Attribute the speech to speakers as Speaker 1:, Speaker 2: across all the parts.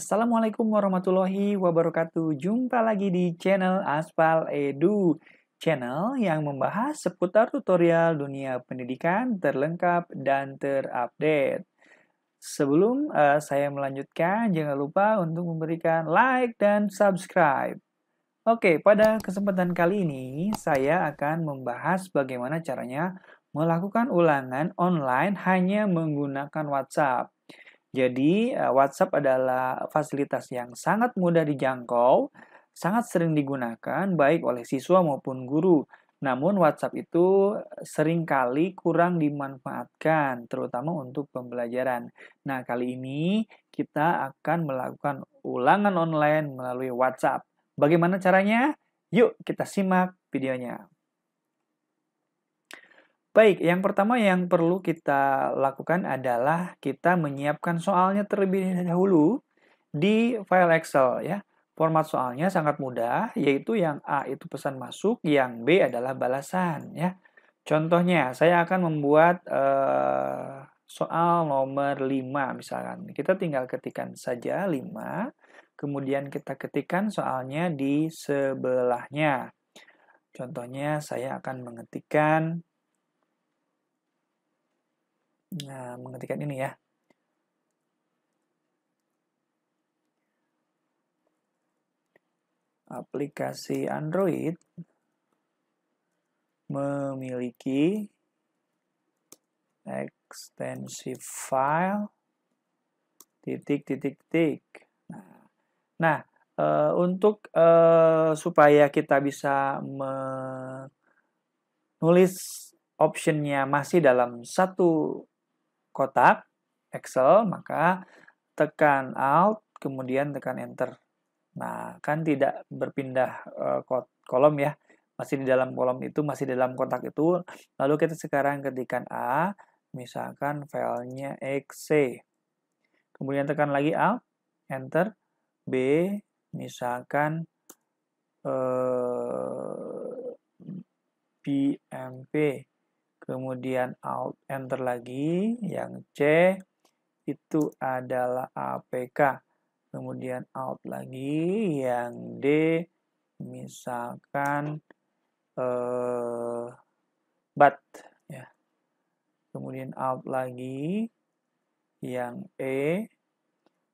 Speaker 1: Assalamualaikum warahmatullahi wabarakatuh. Jumpa lagi di channel Aspal Edu. Channel yang membahas seputar tutorial dunia pendidikan terlengkap dan terupdate. Sebelum uh, saya melanjutkan, jangan lupa untuk memberikan like dan subscribe. Oke, pada kesempatan kali ini saya akan membahas bagaimana caranya melakukan ulangan online hanya menggunakan WhatsApp. Jadi, eh, WhatsApp adalah fasilitas yang sangat mudah dijangkau, sangat sering digunakan baik oleh siswa maupun guru. Namun WhatsApp itu seringkali kurang dimanfaatkan, terutama untuk pembelajaran. Nah, kali ini kita akan melakukan ulangan online melalui WhatsApp. Bagaimana caranya? Yuk kita simak videonya. Baik, yang pertama yang perlu kita lakukan adalah kita menyiapkan soalnya terlebih dahulu di file Excel ya. Format soalnya sangat mudah, yaitu yang A itu pesan masuk, yang B adalah balasan ya. Contohnya, saya akan membuat uh, soal nomor 5 misalkan. Kita tinggal ketikkan saja 5, kemudian kita ketikkan soalnya di sebelahnya. Contohnya, saya akan mengetikkan Nah, mengetikkan ini ya. Aplikasi Android memiliki ekstensi file titik titik titik. Nah, nah e, untuk e, supaya kita bisa menulis optionnya masih dalam satu kotak Excel, maka tekan Alt, kemudian tekan Enter. Nah, kan tidak berpindah eh, kolom ya, masih di dalam kolom itu, masih di dalam kotak itu. Lalu kita sekarang ketikkan A, misalkan filenya XC. Kemudian tekan lagi Alt, Enter, B, misalkan eh, PMP kemudian alt enter lagi yang C itu adalah APK kemudian alt lagi yang D misalkan eh, bat ya kemudian alt lagi yang E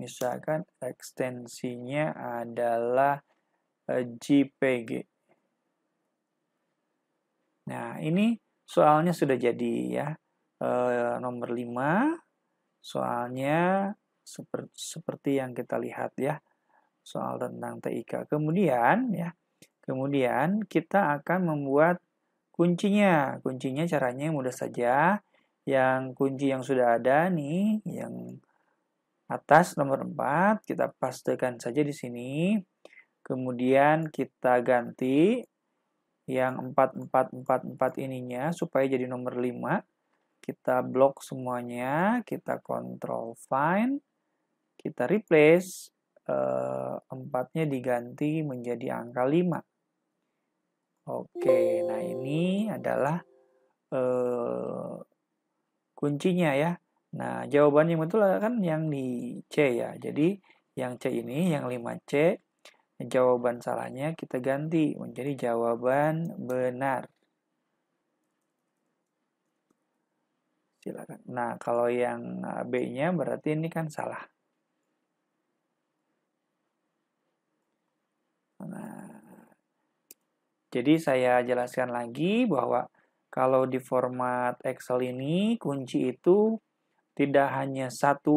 Speaker 1: misalkan ekstensinya adalah eh, JPG nah ini Soalnya sudah jadi ya. E, nomor 5 soalnya seperti, seperti yang kita lihat ya. Soal tentang TIK. Kemudian ya, kemudian kita akan membuat kuncinya. Kuncinya caranya mudah saja. Yang kunci yang sudah ada nih, yang atas nomor 4 kita pastikan saja di sini. Kemudian kita ganti yang 4444 ininya supaya jadi nomor 5. Kita blok semuanya, kita control find, kita replace, eh, empatnya diganti menjadi angka 5. Oke, nah ini adalah eh, kuncinya ya. Nah, jawaban yang betul kan yang di C ya. Jadi yang C ini, yang 5C, jawaban salahnya kita ganti menjadi jawaban benar. Silakan. Nah, kalau yang B-nya berarti ini kan salah. Nah, jadi saya jelaskan lagi bahwa kalau di format Excel ini kunci itu tidak hanya satu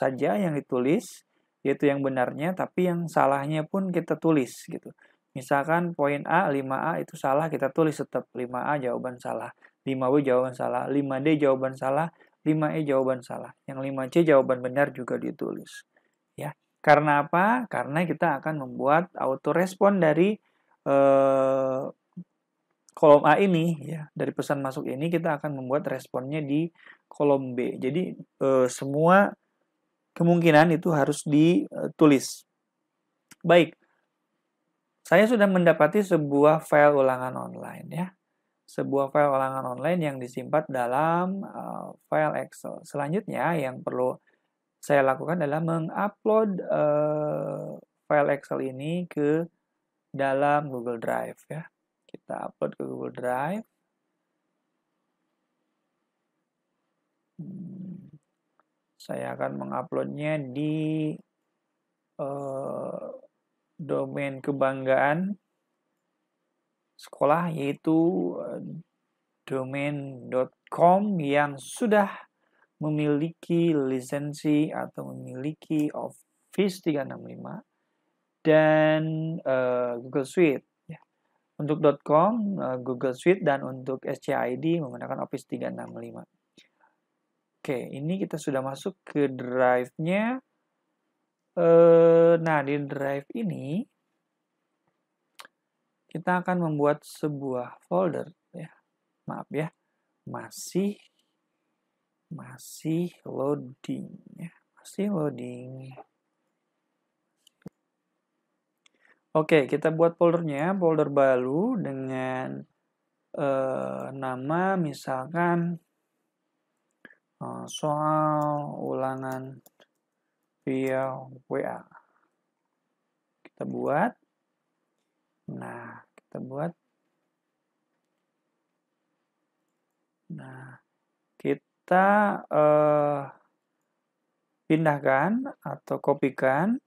Speaker 1: saja yang ditulis, yaitu yang benarnya, tapi yang salahnya pun kita tulis gitu. Misalkan poin A, 5A itu salah, kita tulis tetap 5A jawaban salah, 5B jawaban salah, 5D jawaban salah, 5E jawaban salah. Yang 5C jawaban benar juga ditulis. Ya. Karena apa? Karena kita akan membuat autorespon dari eh, kolom A ini ya, dari pesan masuk ini kita akan membuat responnya di kolom B. Jadi eh, semua kemungkinan itu harus ditulis. Baik, saya sudah mendapati sebuah file ulangan online ya. Sebuah file ulangan online yang disimpan dalam uh, file Excel. Selanjutnya yang perlu saya lakukan adalah mengupload uh, file Excel ini ke dalam Google Drive ya. Kita upload ke Google Drive. Hmm. Saya akan menguploadnya di uh, domain kebanggaan sekolah yaitu eh, domain.com yang sudah memiliki lisensi atau memiliki Office 365 dan uh, Google Suite. Ya. Untuk .com, uh, Google Suite dan untuk SCID menggunakan Office 365. Oke, ini kita sudah masuk ke drive-nya. Eh, nah, di drive ini kita akan membuat sebuah folder ya. Maaf ya. Masih masih loading ya. Masih loading. Oke, kita buat foldernya, folder baru dengan eh, nama misalkan Eh, soal ulangan via WA. Kita buat. Nah, kita buat. Nah, kita eh, pindahkan atau kopikan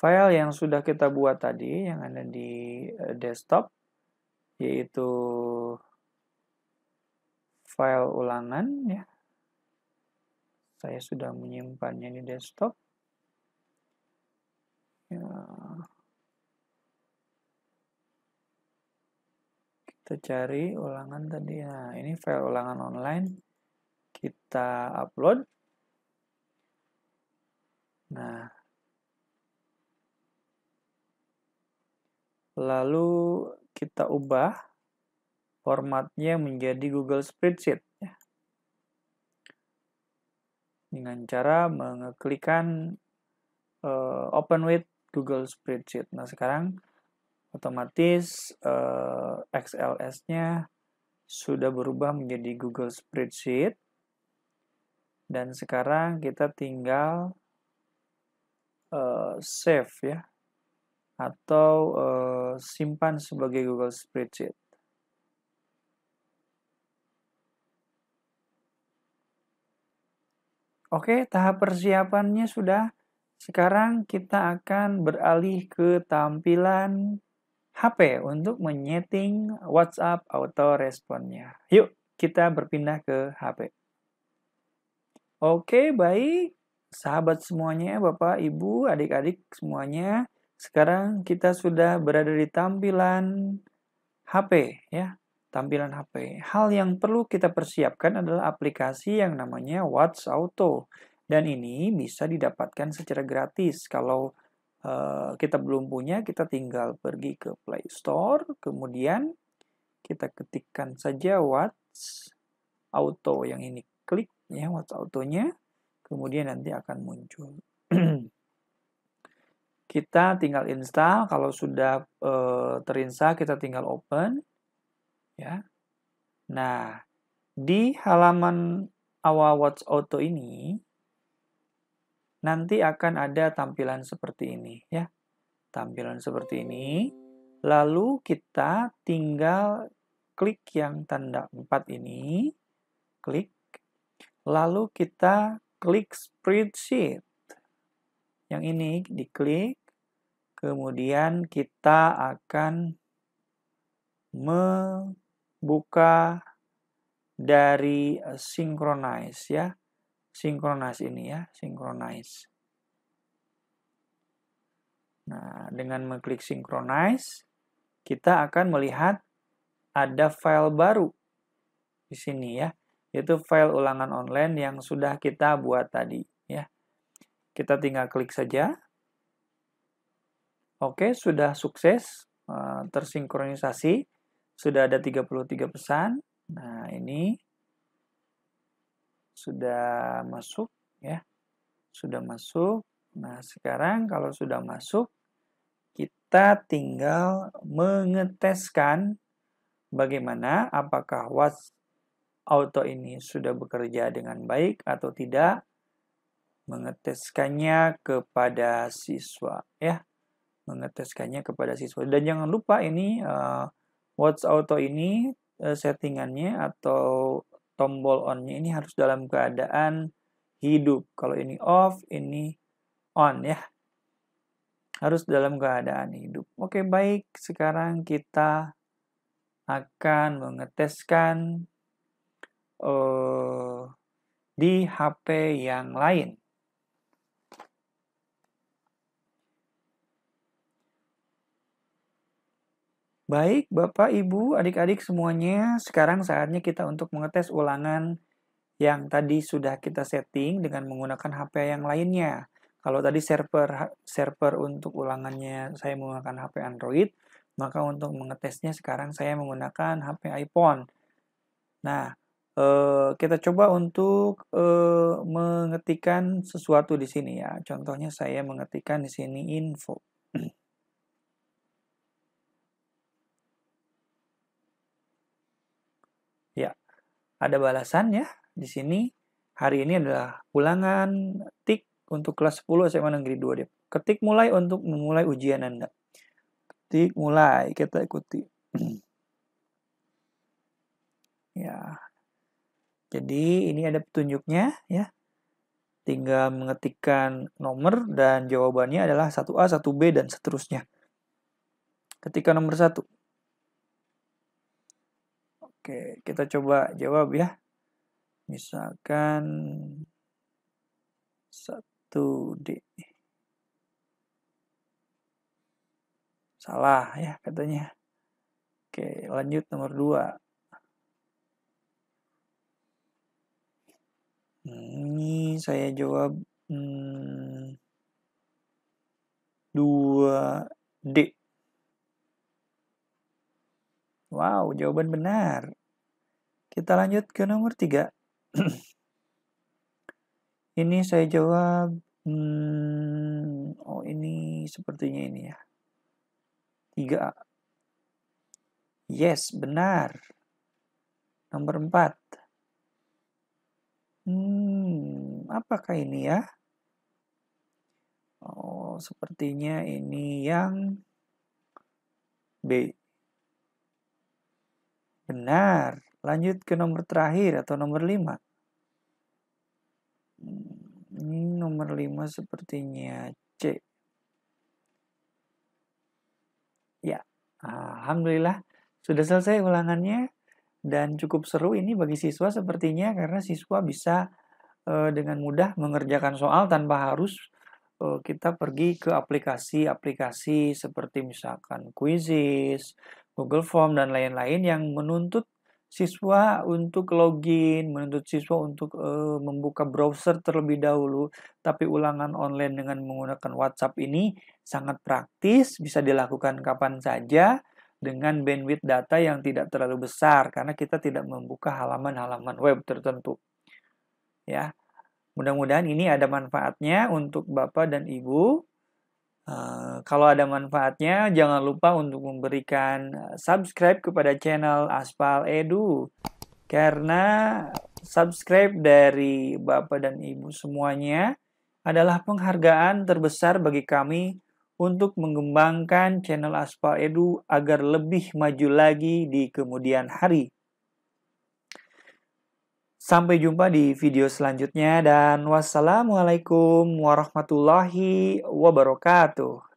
Speaker 1: file yang sudah kita buat tadi yang ada di eh, desktop yaitu file ulangan ya saya sudah menyimpannya di desktop ya. kita cari ulangan tadi nah ini file ulangan online kita upload nah lalu kita ubah formatnya menjadi Google Spreadsheet dengan cara mengeklikkan uh, Open with Google Spreadsheet. Nah sekarang otomatis uh, eh, XLS-nya sudah berubah menjadi Google Spreadsheet dan sekarang kita tinggal uh, save ya atau uh, simpan sebagai Google Spreadsheet. Oke, tahap persiapannya sudah. Sekarang kita akan beralih ke tampilan HP untuk menyeting WhatsApp auto responnya. Yuk, kita berpindah ke HP. Oke, baik. Sahabat semuanya, Bapak, Ibu, adik-adik semuanya. Sekarang kita sudah berada di tampilan HP ya tampilan HP. Hal yang perlu kita persiapkan adalah aplikasi yang namanya Watch Auto. Dan ini bisa didapatkan secara gratis. Kalau uh, kita belum punya, kita tinggal pergi ke Play Store, kemudian kita ketikkan saja Watch Auto yang ini. Klik ya Watch Autonya, kemudian nanti akan muncul. kita tinggal install, kalau sudah uh, terinstall kita tinggal open Ya. Nah, di halaman awal Watch Auto ini nanti akan ada tampilan seperti ini ya. Tampilan seperti ini. Lalu kita tinggal klik yang tanda 4 ini, klik. Lalu kita klik spreadsheet. Yang ini diklik. Kemudian kita akan me buka dari eh, synchronize ya. Synchronize ini ya, synchronize. Nah, dengan mengklik synchronize, kita akan melihat ada file baru di sini ya, yaitu file ulangan online yang sudah kita buat tadi ya. Kita tinggal klik saja. Oke, sudah sukses eh, tersinkronisasi. Sudah ada 33 pesan. Nah, ini sudah masuk ya. Sudah masuk. Nah, sekarang kalau sudah masuk kita tinggal mengeteskan bagaimana apakah watch auto ini sudah bekerja dengan baik atau tidak mengeteskannya kepada siswa ya mengeteskannya kepada siswa dan jangan lupa ini uh, Watch Auto ini eh, settingannya atau tombol on-nya ini harus dalam keadaan hidup. Kalau ini off, ini on ya. Harus dalam keadaan hidup. Oke, baik. Sekarang kita akan mengeteskan uh, di HP yang lain. Baik, Bapak, Ibu, adik-adik semuanya, sekarang saatnya kita untuk mengetes ulangan yang tadi sudah kita setting dengan menggunakan HP yang lainnya. Kalau tadi server server untuk ulangannya saya menggunakan HP Android, maka untuk mengetesnya sekarang saya menggunakan HP iPhone. Nah, eh, kita coba untuk eh, mengetikkan sesuatu di sini ya. Contohnya saya mengetikkan di sini info. ada balasan ya di sini. Hari ini adalah ulangan tik untuk kelas 10 SMA Negeri 2 dia Ketik mulai untuk memulai ujian Anda. Ketik mulai, kita ikuti. ya. Jadi ini ada petunjuknya ya. Tinggal mengetikkan nomor dan jawabannya adalah 1A, 1B dan seterusnya. Ketika nomor 1. Oke, kita coba jawab ya. Misalkan 1D. Salah ya katanya. Oke, lanjut nomor 2. Ini saya jawab hmm, 2D. Wow, jawaban benar. Kita lanjut ke nomor tiga. ini saya jawab, hmm, oh ini sepertinya ini ya. Tiga. Yes, benar. Nomor empat. Hmm, apakah ini ya? Oh, sepertinya ini yang B. Benar. Lanjut ke nomor terakhir atau nomor 5. Hmm, ini nomor 5 sepertinya C. Ya, Alhamdulillah sudah selesai ulangannya dan cukup seru ini bagi siswa sepertinya karena siswa bisa e, dengan mudah mengerjakan soal tanpa harus e, kita pergi ke aplikasi-aplikasi seperti misalkan Quizzes, Google Form dan lain-lain yang menuntut siswa untuk login, menuntut siswa untuk uh, membuka browser terlebih dahulu, tapi ulangan online dengan menggunakan WhatsApp ini sangat praktis, bisa dilakukan kapan saja dengan bandwidth data yang tidak terlalu besar karena kita tidak membuka halaman-halaman web tertentu. Ya. Mudah-mudahan ini ada manfaatnya untuk Bapak dan Ibu. Uh, kalau ada manfaatnya, jangan lupa untuk memberikan eh, subscribe kepada channel Aspal Edu. Karena subscribe dari Bapak dan Ibu semuanya adalah penghargaan terbesar bagi kami untuk mengembangkan channel Aspal Edu agar lebih maju lagi di kemudian hari. Sampai jumpa di video selanjutnya dan wassalamualaikum warahmatullahi wabarakatuh.